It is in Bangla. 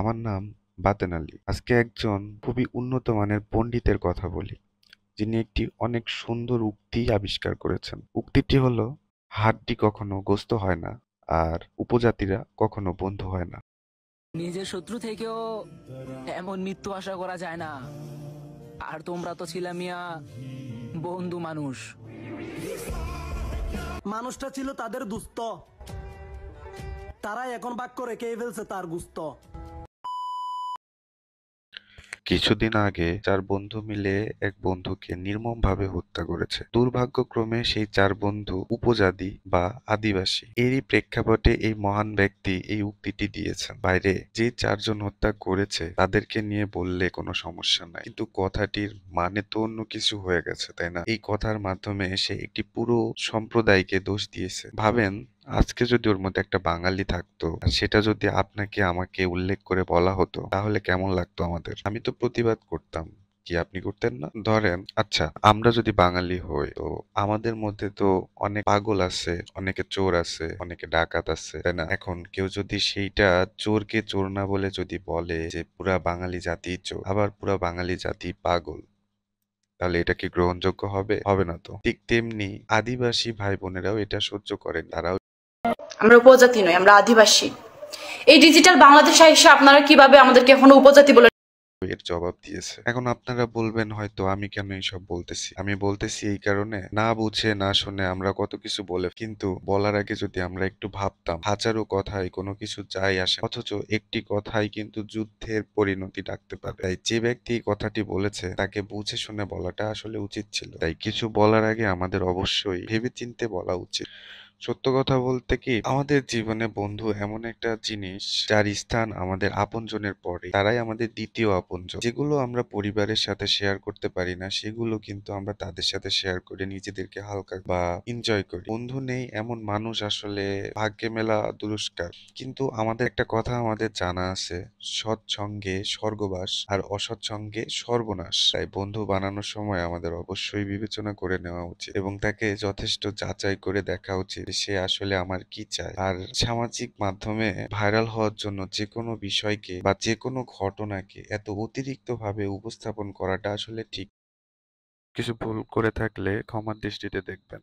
আমার নাম বাতেন আলী আজকে একজন খুবই উন্নত মানের পণ্ডিতের কথা বলি যিনি একটি অনেক সুন্দর উক্তি আবিষ্কার করেছেন উক্তিটি হলো হাড্ডি কখনো গোস্ত হয় না আর উপজাতিরা কখনো বন্ধু হয় না নিজের শত্রু থেকেও এমন মৃত্যু আশা করা যায় না আর তোমরা তো ছিলাম মিয়া বন্ধু মানুষ মানুষটা ছিল তাদের দুস্থ তারা এখন বাক্য রেখে ফেলছে তার গুস্ত কিছুদিন আগে চার বন্ধু মিলে এক বন্ধুকে নির্মমভাবে হত্যা করেছে দুর্ভাগ্যক্রমে সেই চার বন্ধু উপজাতি বা আদিবাসী এরই প্রেক্ষাপটে এই মহান ব্যক্তি এই উক্তিটি দিয়েছেন বাইরে যে চারজন হত্যা করেছে তাদেরকে নিয়ে বললে কোনো সমস্যা নাই কিন্তু কথাটির মানে তো অন্য কিছু হয়ে গেছে তাই না এই কথার মাধ্যমে সে একটি পুরো সম্প্রদায়কে দোষ দিয়েছে ভাবেন আজকে যদি ওর মধ্যে একটা বাঙালি থাকতো সেটা যদি আপনাকে আমাকে উল্লেখ করে বলা হতো তাহলে কেমন লাগতো আমাদের আমি তো প্রতিবাদ করতাম কি আপনি করতেন না ধরেন আচ্ছা আমরা যদি বাঙালি হই তো আমাদের মধ্যে তো অনেক পাগল আছে অনেকে চোর আছে অনেকে ডাকাত আছে তাই না এখন কেউ যদি সেইটা চোরকে চোর না বলে যদি বলে যে পুরা বাঙালি জাতি চোর আবার পুরা বাঙালি জাতি পাগল তাহলে এটা কি গ্রহণযোগ্য হবে হবে না তো ঠিক তেমনি আদিবাসী ভাই বোনেরাও এটা সহ্য করেন তারাও আমরা উপজাতি নই আমরা আদিবাসী এই ডিজিটাল বাংলাদেশ হিসেবে আপনারা কিভাবে আমাদেরকে এখনো উপজাতি বলে এর জবাব দিয়েছে এখন আপনারা বলবেন হয়তো আমি কেন এইসব বলতেছি আমি বলতেছি এই কারণে না বুঝে না শুনে আমরা কত কিছু বলে কিন্তু বলার আগে যদি আমরা একটু ভাবতাম হাজারো কথায় কোনো কিছু যাই আসে অথচ একটি কথাই কিন্তু যুদ্ধের পরিণতি ডাকতে পারে তাই যে ব্যক্তি কথাটি বলেছে তাকে বুঝে শুনে বলাটা আসলে উচিত ছিল তাই কিছু বলার আগে আমাদের অবশ্যই ভেবে চিনতে বলা উচিত সত্য কথা বলতে কি আমাদের জীবনে বন্ধু এমন একটা জিনিস যার স্থান আমাদের আপনজনের পরে তারাই আমাদের দ্বিতীয় আপনজন যেগুলো আমরা পরিবারের সাথে শেয়ার করতে পারি না সেগুলো কিন্তু আমরা তাদের সাথে শেয়ার করে নিজেদেরকে হালকা বা এনজয় করি বন্ধু নেই এমন মানুষ আসলে ভাগ্যে মেলা দুরস্কার কিন্তু আমাদের একটা কথা আমাদের জানা আছে সৎ সঙ্গে স্বর্গবাস আর অসৎ সঙ্গে সর্বনাশ তাই বন্ধু বানানোর সময় আমাদের অবশ্যই বিবেচনা করে নেওয়া উচিত এবং তাকে যথেষ্ট যাচাই করে দেখা উচিত সে আসলে আমার কি চায় আর সামাজিক মাধ্যমে ভাইরাল হওয়ার জন্য যে কোনো বিষয়কে বা যে কোনো ঘটনাকে এত অতিরিক্ত ভাবে উপস্থাপন করাটা আসলে ঠিক কিছু ভুল করে থাকলে ক্ষমার দৃষ্টিতে দেখবেন